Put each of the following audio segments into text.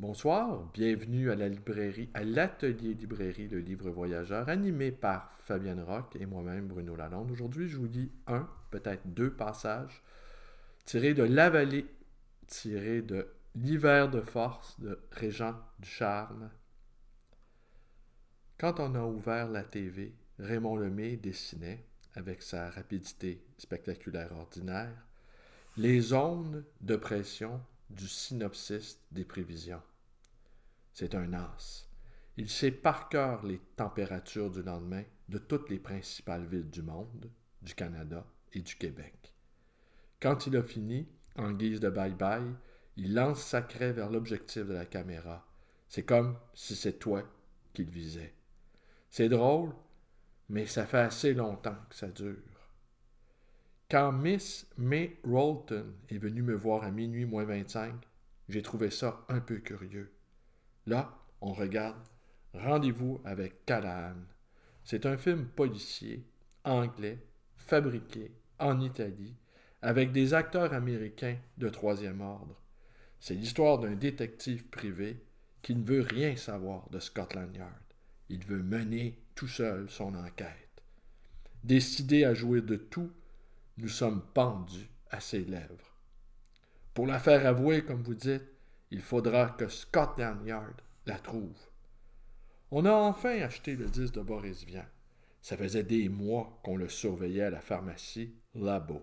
Bonsoir, bienvenue à la librairie, à l'atelier librairie Le Livre Voyageur, animé par Fabienne Rock et moi-même Bruno Lalonde. Aujourd'hui, je vous lis un, peut-être deux passages tirés de La Vallée, tirés de L'hiver de force de Régent charme. Quand on a ouvert la TV, Raymond Lemay dessinait, avec sa rapidité spectaculaire ordinaire, les ondes de pression du synopsis des prévisions. C'est un as. Il sait par cœur les températures du lendemain de toutes les principales villes du monde, du Canada et du Québec. Quand il a fini, en guise de bye-bye, il lance sa craie vers l'objectif de la caméra. C'est comme si c'est toi qu'il visait. C'est drôle, mais ça fait assez longtemps que ça dure. Quand Miss May Rolton est venue me voir à minuit moins 25, j'ai trouvé ça un peu curieux. Là, on regarde Rendez-vous avec Callahan. C'est un film policier, anglais, fabriqué en Italie, avec des acteurs américains de troisième ordre. C'est l'histoire d'un détective privé qui ne veut rien savoir de Scotland Yard. Il veut mener tout seul son enquête. Décidé à jouer de tout, nous sommes pendus à ses lèvres. Pour la faire avouer, comme vous dites, il faudra que Scotland Yard la trouve. On a enfin acheté le disque de Boris Vian. Ça faisait des mois qu'on le surveillait à la pharmacie Labo.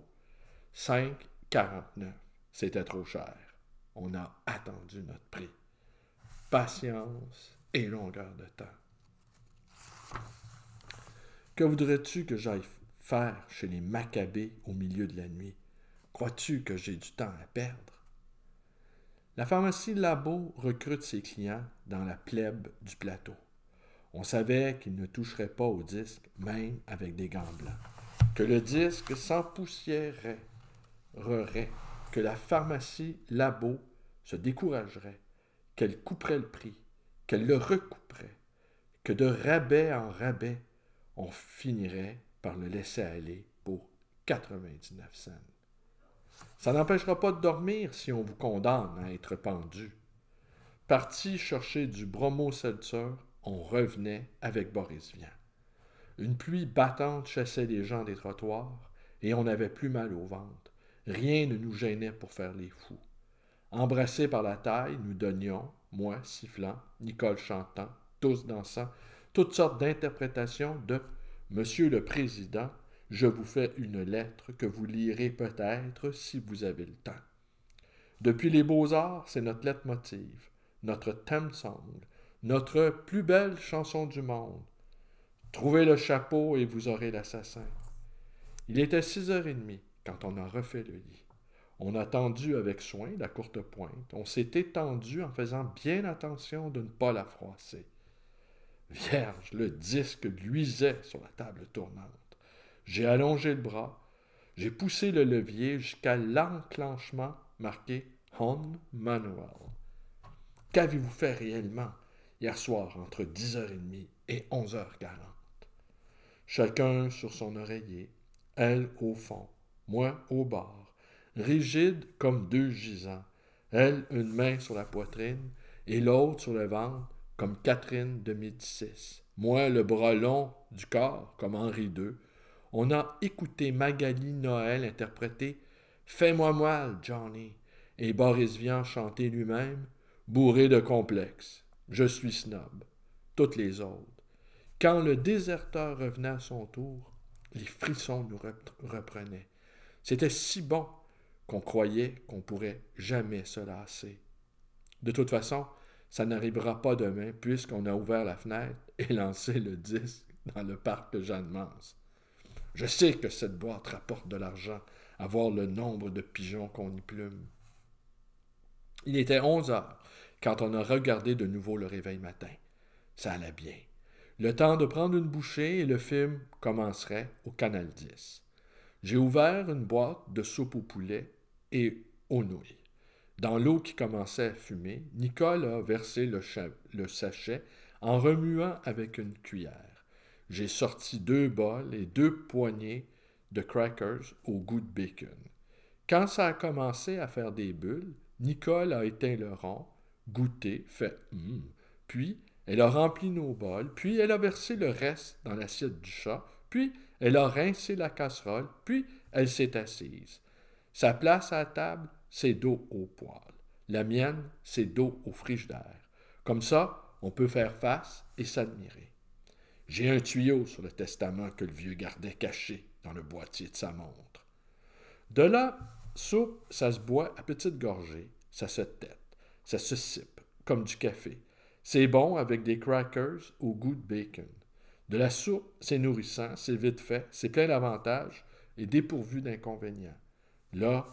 5,49. C'était trop cher. On a attendu notre prix. Patience et longueur de temps. Que voudrais-tu que j'aille faire chez les Maccabées au milieu de la nuit? Crois-tu que j'ai du temps à perdre? La pharmacie Labo recrute ses clients dans la plèbe du plateau. On savait qu'ils ne toucheraient pas au disque, même avec des gants blancs. Que le disque s'empoussiérerait, que la pharmacie Labo se découragerait, qu'elle couperait le prix, qu'elle le recouperait, que de rabais en rabais, on finirait par le laisser aller pour 99 cents. Ça n'empêchera pas de dormir si on vous condamne à être pendu. Parti chercher du bromo bromo-seltzer, on revenait avec Boris Vian. Une pluie battante chassait les gens des trottoirs et on n'avait plus mal au ventre. Rien ne nous gênait pour faire les fous. Embrassés par la taille, nous donnions, moi sifflant, Nicole chantant, tous dansant, toutes sortes d'interprétations de Monsieur le Président, je vous fais une lettre que vous lirez peut-être si vous avez le temps. Depuis les beaux-arts, c'est notre lettre motive, notre theme song, notre plus belle chanson du monde. Trouvez le chapeau et vous aurez l'assassin. Il était six heures et demie quand on a refait le lit. On a tendu avec soin la courte pointe. On s'est étendu en faisant bien attention de ne pas la froisser. Vierge, le disque luisait sur la table tournante. J'ai allongé le bras, j'ai poussé le levier jusqu'à l'enclenchement marqué Hon Manuel. Qu'avez-vous fait réellement hier soir entre 10h30 et 11h40? Chacun sur son oreiller, elle au fond, moi au bord, rigide comme deux gisants, elle une main sur la poitrine et l'autre sur le ventre, comme Catherine de Médicis, moi le bras long du corps, comme Henri II, on a écouté Magali Noël interpréter Fais-moi moi, Johnny et Boris Vian chanter lui-même Bourré de complexe, je suis snob, toutes les autres. Quand le déserteur revenait à son tour, les frissons nous reprenaient. C'était si bon qu'on croyait qu'on pourrait jamais se lasser. De toute façon, ça n'arrivera pas demain puisqu'on a ouvert la fenêtre et lancé le disque dans le parc de Jeanne-Mance. Je sais que cette boîte rapporte de l'argent, à voir le nombre de pigeons qu'on y plume. Il était onze heures quand on a regardé de nouveau le réveil matin. Ça allait bien. Le temps de prendre une bouchée et le film commencerait au Canal 10. J'ai ouvert une boîte de soupe au poulet et aux nouilles. Dans l'eau qui commençait à fumer, Nicole a versé le sachet en remuant avec une cuillère j'ai sorti deux bols et deux poignées de crackers au goût de bacon. Quand ça a commencé à faire des bulles, Nicole a éteint le rond, goûté, fait hum, puis elle a rempli nos bols, puis elle a versé le reste dans l'assiette du chat, puis elle a rincé la casserole, puis elle s'est assise. Sa place à table, c'est dos au poêle. La mienne, c'est dos au d'air. Comme ça, on peut faire face et s'admirer. J'ai un tuyau sur le testament que le vieux gardait caché dans le boîtier de sa montre. De là, soupe, ça se boit à petites gorgées, ça se tête, ça se sipe, comme du café. C'est bon avec des crackers au goût de bacon. De la soupe, c'est nourrissant, c'est vite fait, c'est plein d'avantages et dépourvu d'inconvénients. Là,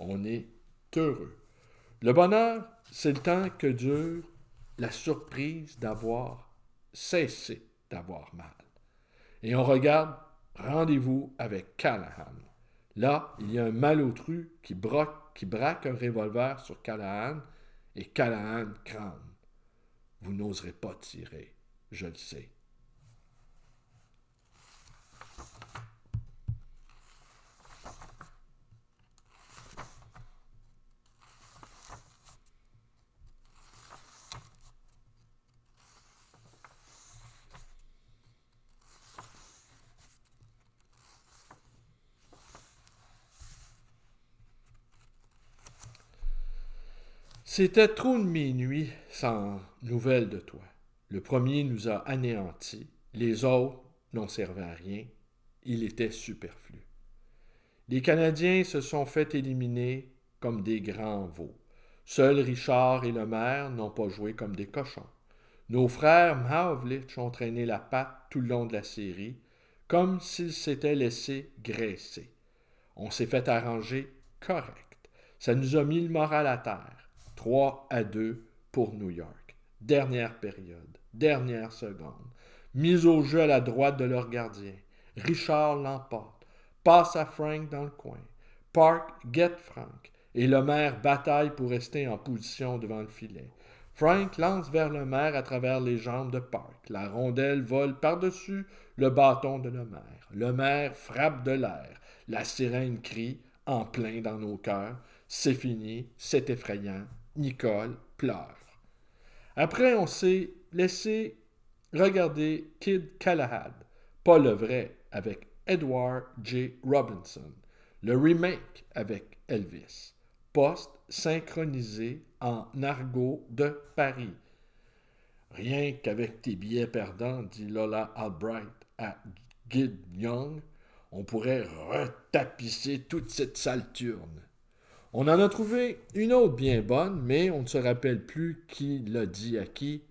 on est heureux. Le bonheur, c'est le temps que dure la surprise d'avoir cessé d'avoir mal. Et on regarde Rendez-vous avec Callahan. Là, il y a un malotru qui, qui braque un revolver sur Callahan et Callahan crame. Vous n'oserez pas tirer, je le sais. C'était trop de minuit sans nouvelles de toi. Le premier nous a anéantis, les autres n'ont servi à rien, il était superflu. Les Canadiens se sont fait éliminer comme des grands veaux. Seuls Richard et le maire n'ont pas joué comme des cochons. Nos frères Mavlich ont traîné la patte tout le long de la série, comme s'ils s'étaient laissés graisser. On s'est fait arranger correct. Ça nous a mis le moral à terre. 3 à 2 pour New York. Dernière période, dernière seconde. Mise au jeu à la droite de leur gardien. Richard l'emporte. Passe à Frank dans le coin. Park guette Frank. Et le maire bataille pour rester en position devant le filet. Frank lance vers le maire à travers les jambes de Park. La rondelle vole par-dessus le bâton de le maire. Le maire frappe de l'air. La sirène crie, en plein dans nos cœurs. C'est fini, c'est effrayant, Nicole pleure. Après, on s'est laissé regarder Kid Callahan, pas le vrai, avec Edward J. Robinson, le remake avec Elvis, poste synchronisé en argot de Paris. Rien qu'avec tes billets perdants, dit Lola Albright à Gid Young, on pourrait retapisser toute cette salle turne. On en a trouvé une autre bien bonne, mais on ne se rappelle plus qui l'a dit à qui.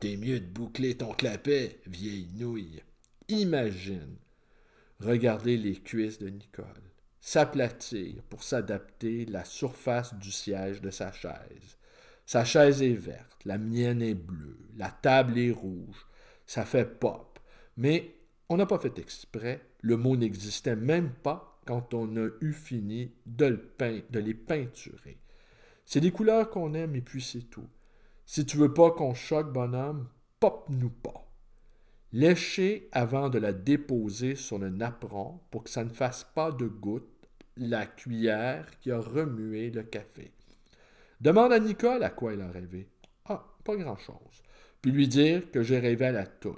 T'es mieux de boucler ton clapet, vieille nouille. Imagine. Regardez les cuisses de Nicole s'aplatir pour s'adapter la surface du siège de sa chaise. Sa chaise est verte, la mienne est bleue, la table est rouge. Ça fait pop. Mais on n'a pas fait exprès, le mot n'existait même pas quand on a eu fini de, le de les peinturer. C'est des couleurs qu'on aime et puis c'est tout. Si tu veux pas qu'on choque, bonhomme, pop-nous pas. Lécher avant de la déposer sur le napperon pour que ça ne fasse pas de gouttes la cuillère qui a remué le café. Demande à Nicole à quoi elle a rêvé. Ah, pas grand-chose. Puis lui dire que j'ai rêvé à la toune,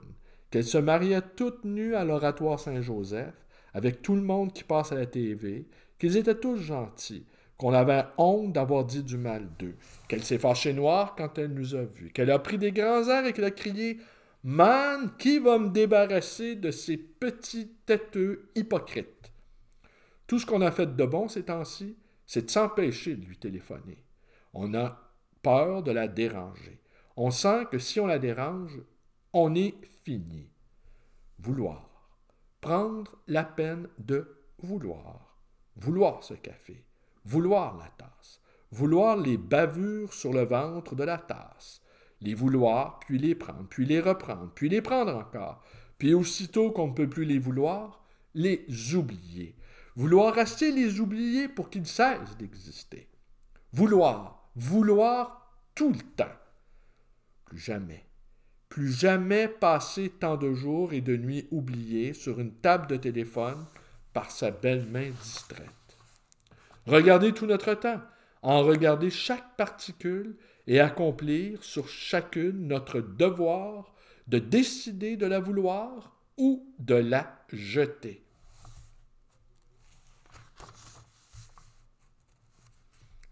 qu'elle se mariait toute nue à l'oratoire Saint-Joseph, avec tout le monde qui passe à la TV, qu'ils étaient tous gentils, qu'on avait honte d'avoir dit du mal d'eux, qu'elle s'est fâchée noire quand elle nous a vus, qu'elle a pris des grands airs et qu'elle a crié Man, qui va me débarrasser de ces petits têteux hypocrites Tout ce qu'on a fait de bon ces temps-ci, c'est de s'empêcher de lui téléphoner. On a peur de la déranger. On sent que si on la dérange, on est fini. Vouloir prendre la peine de vouloir, vouloir ce café, vouloir la tasse, vouloir les bavures sur le ventre de la tasse, les vouloir, puis les prendre, puis les reprendre, puis les prendre encore, puis aussitôt qu'on ne peut plus les vouloir, les oublier, vouloir rester les oublier pour qu'ils cessent d'exister, vouloir, vouloir tout le temps, plus jamais plus jamais passer tant de jours et de nuits oubliés sur une table de téléphone par sa belle main distraite. Regardez tout notre temps, en regarder chaque particule et accomplir sur chacune notre devoir de décider de la vouloir ou de la jeter.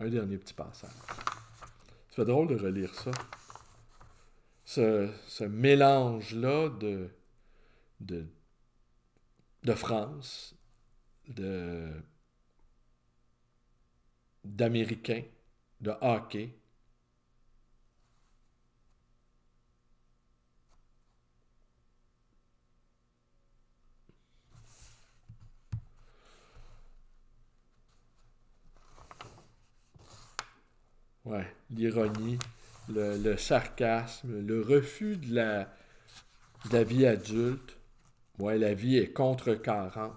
Un dernier petit passage. C'est drôle de relire ça ce, mélange-là de, de, de France, de, d'Américains, de hockey. Ouais, l'ironie le, sarcasme, le refus de la, vie adulte. Ouais, la vie est contre 40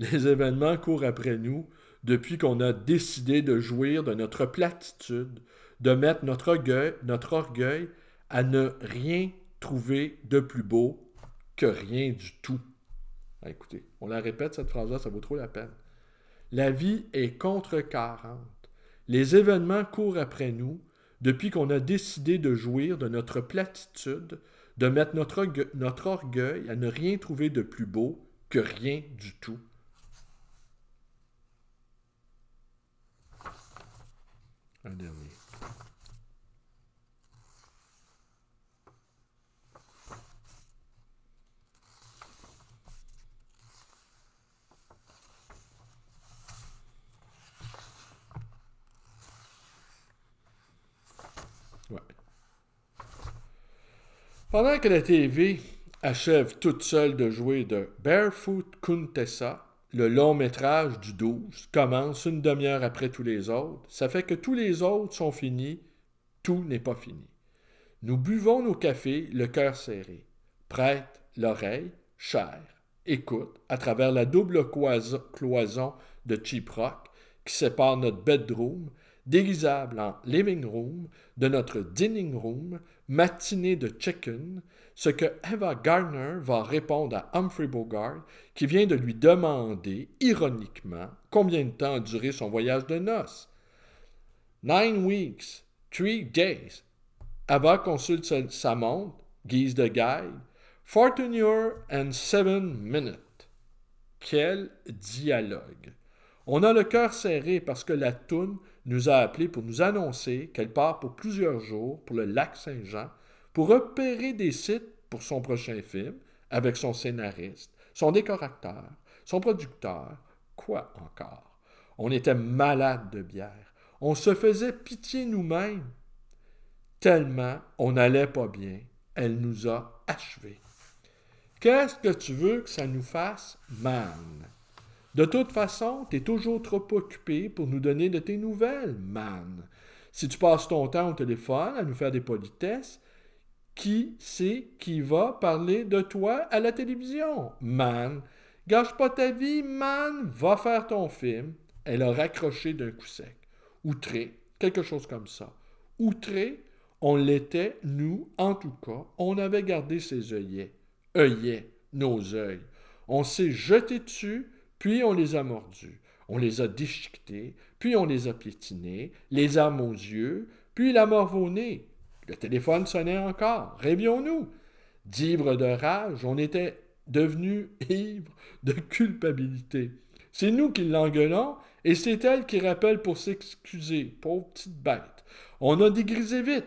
Les événements courent après nous depuis qu'on a décidé de jouir de notre platitude, de mettre notre orgueil, notre orgueil à ne rien trouver de plus beau que rien du tout. Ah, écoutez, on la répète cette phrase-là, ça vaut trop la peine. La vie est contre contrecarrante. Les événements courent après nous depuis qu'on a décidé de jouir de notre platitude, de mettre notre, notre orgueil à ne rien trouver de plus beau que rien du tout. Un Pendant que la TV achève toute seule de jouer de Barefoot Contessa, le long métrage du 12 commence une demi-heure après tous les autres. Ça fait que tous les autres sont finis, tout n'est pas fini. Nous buvons nos cafés, le cœur serré. Prête l'oreille, chair, écoute à travers la double cloison de cheap rock qui sépare notre bedroom, déguisable en living room, de notre dining room, matinée de chicken, ce que Eva Gardner va répondre à Humphrey Bogart, qui vient de lui demander, ironiquement, combien de temps a duré son voyage de noces. Nine weeks, three days. Eva consulte sa montre, guise de guide. Fourteen and seven minutes. Quel dialogue! On a le cœur serré parce que la toune nous a appelés pour nous annoncer qu'elle part pour plusieurs jours pour le lac Saint-Jean pour repérer des sites pour son prochain film avec son scénariste, son décorateur, son producteur, quoi encore. On était malade de bière. On se faisait pitié nous-mêmes. Tellement on n'allait pas bien. Elle nous a achevés. Qu'est-ce que tu veux que ça nous fasse, man? De toute façon, t'es toujours trop occupé pour nous donner de tes nouvelles, man. Si tu passes ton temps au téléphone à nous faire des politesses, qui c'est qui va parler de toi à la télévision, man? Gâche pas ta vie, man, va faire ton film. Elle a raccroché d'un coup sec. Outré, quelque chose comme ça. Outré, on l'était, nous, en tout cas, on avait gardé ses œillets. Œillets, nos œils. On s'est jeté dessus puis on les a mordus, on les a déchiquetés, puis on les a piétinés, les âmes aux yeux, puis la mort au nez. Le téléphone sonnait encore, rêvions-nous. Divres de rage, on était devenus ivres de culpabilité. C'est nous qui l'engueulons et c'est elle qui rappelle pour s'excuser, pauvre petite bête. On a dégrisé vite.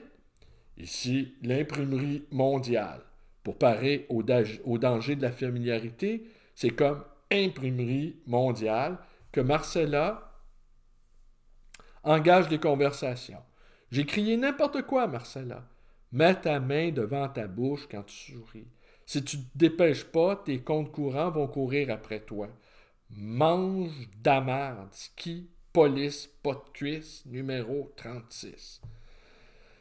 Ici, l'imprimerie mondiale. Pour parer au danger de la familiarité, c'est comme imprimerie mondiale que Marcella engage des conversations. J'ai crié n'importe quoi, Marcella. Mets ta main devant ta bouche quand tu souris. Si tu ne te dépêches pas, tes comptes courants vont courir après toi. Mange d'amarde, ski, police, pas de cuisse, numéro 36.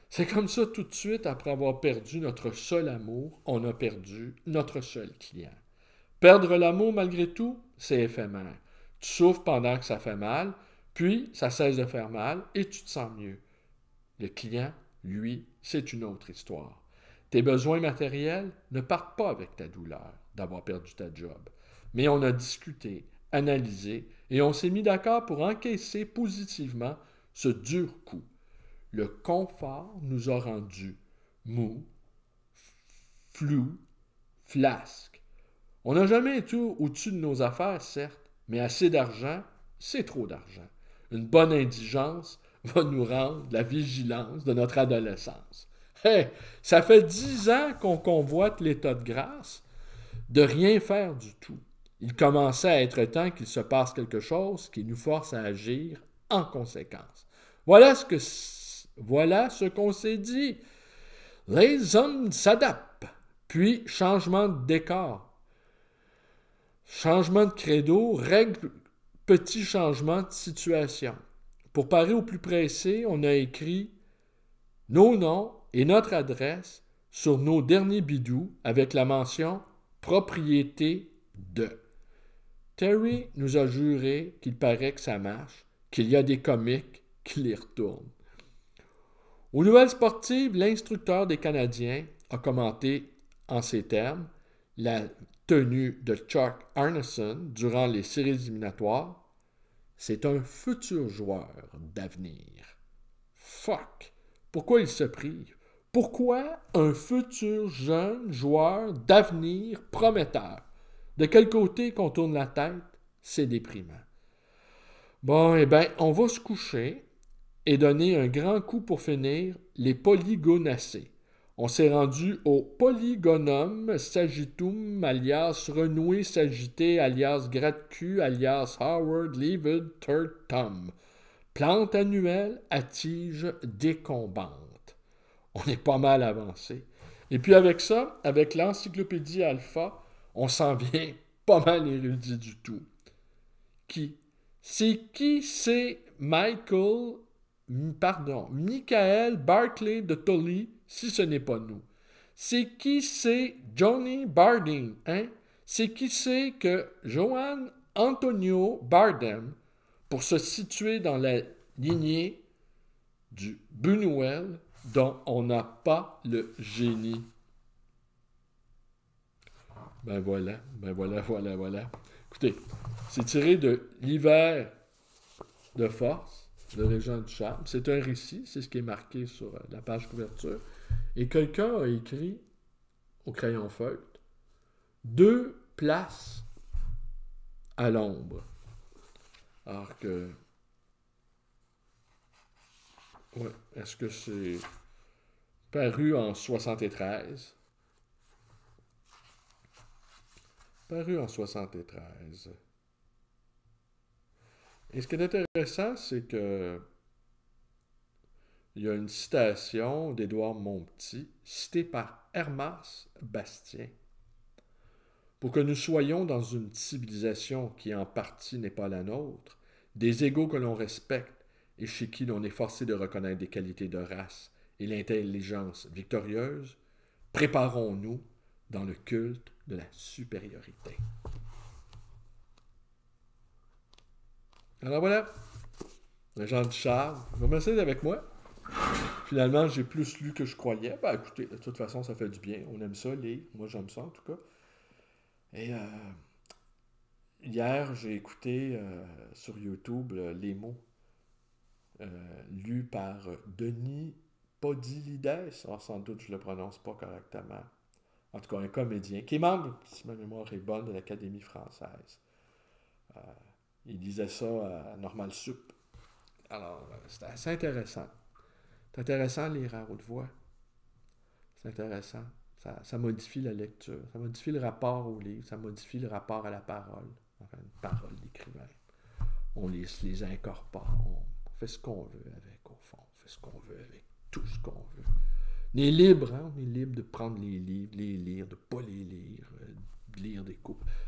C'est comme ça tout de suite, après avoir perdu notre seul amour, on a perdu notre seul client. Perdre l'amour malgré tout, c'est éphémère. Tu souffres pendant que ça fait mal, puis ça cesse de faire mal et tu te sens mieux. Le client, lui, c'est une autre histoire. Tes besoins matériels ne partent pas avec ta douleur d'avoir perdu ta job. Mais on a discuté, analysé et on s'est mis d'accord pour encaisser positivement ce dur coup. Le confort nous a rendus mou, flou, flasques on n'a jamais tout au-dessus de nos affaires, certes, mais assez d'argent, c'est trop d'argent. Une bonne indigence va nous rendre la vigilance de notre adolescence. Hey, ça fait dix ans qu'on convoite l'état de grâce de rien faire du tout. Il commençait à être temps qu'il se passe quelque chose qui nous force à agir en conséquence. Voilà ce que voilà ce qu'on s'est dit. Les hommes s'adaptent. Puis changement de décor, Changement de credo, règle, petit changement de situation. Pour parer au plus pressé, on a écrit nos noms et notre adresse sur nos derniers bidoux avec la mention propriété de. Terry nous a juré qu'il paraît que ça marche, qu'il y a des comiques qui les retournent. Au nouvelles sportives, l'instructeur des Canadiens a commenté en ces termes la de Chuck Arneson durant les séries éliminatoires, c'est un futur joueur d'avenir. Fuck! Pourquoi il se prie? Pourquoi un futur jeune joueur d'avenir prometteur? De quel côté qu'on tourne la tête, c'est déprimant. Bon, eh bien, on va se coucher et donner un grand coup pour finir les polygonacées. On s'est rendu au polygonum Sagittum alias renoué sagité alias gratcu alias Howard Third Tom. Plante annuelle à tige décombante. On est pas mal avancé. Et puis avec ça, avec l'encyclopédie alpha, on s'en vient pas mal érudit du tout. Qui? C'est qui c'est Michael, pardon, Michael Barclay de Tolly si ce n'est pas nous? C'est qui c'est Johnny Bardeen, hein? C'est qui c'est que Joan Antonio Bardem, pour se situer dans la lignée du Buñuel dont on n'a pas le génie. Ben voilà, ben voilà, voilà, voilà. Écoutez, c'est tiré de L'hiver de force de région du Charme. C'est un récit, c'est ce qui est marqué sur euh, la page couverture. Et quelqu'un a écrit au crayon feuille deux places à l'ombre. Alors que. Ouais, est-ce que c'est paru en 73? Paru en 73. Et ce qui est intéressant, c'est que il y a une citation d'Édouard Montpetit, citée par Hermas Bastien. Pour que nous soyons dans une civilisation qui en partie n'est pas la nôtre, des égaux que l'on respecte et chez qui l'on est forcé de reconnaître des qualités de race et l'intelligence victorieuse, préparons-nous dans le culte de la supériorité. Alors voilà, le Jean Charles, vous me avec moi. Finalement, j'ai plus lu que je croyais. Ben, écoutez, de toute façon, ça fait du bien. On aime ça, les... Moi, j'aime ça, en tout cas. Et euh, hier, j'ai écouté euh, sur YouTube euh, les mots lus par Denis Podilides. Alors, sans doute, je le prononce pas correctement. En tout cas, un comédien qui est membre, si ma mémoire est bonne, de l'Académie française. il disait ça à Normal Sup. Alors, c'était assez intéressant. C'est intéressant lire à haute voix. C'est intéressant. Ça, modifie la lecture, ça modifie le rapport au livre, ça modifie le rapport à la parole, enfin, une parole d'écrivain. On les, les incorpore, on fait ce qu'on veut avec, au fond, on fait ce qu'on veut avec tout ce qu'on veut. On est libre, hein? on est libre de prendre les livres, de les lire, de ne pas les lire, euh, de lire des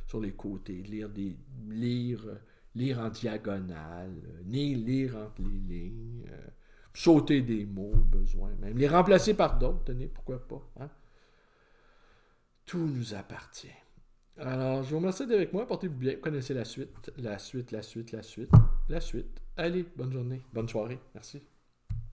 sur les côtés, de lire des lire, lire en diagonale, euh, ni lire entre les lignes. Euh sauter des mots, besoin même, les remplacer par d'autres, tenez, pourquoi pas. Hein. Tout nous appartient. Alors, je vous remercie d'être avec moi. Portez-vous bien. connaissez la suite. La suite, la suite, la suite, la suite. Allez, bonne journée, bonne soirée. Merci.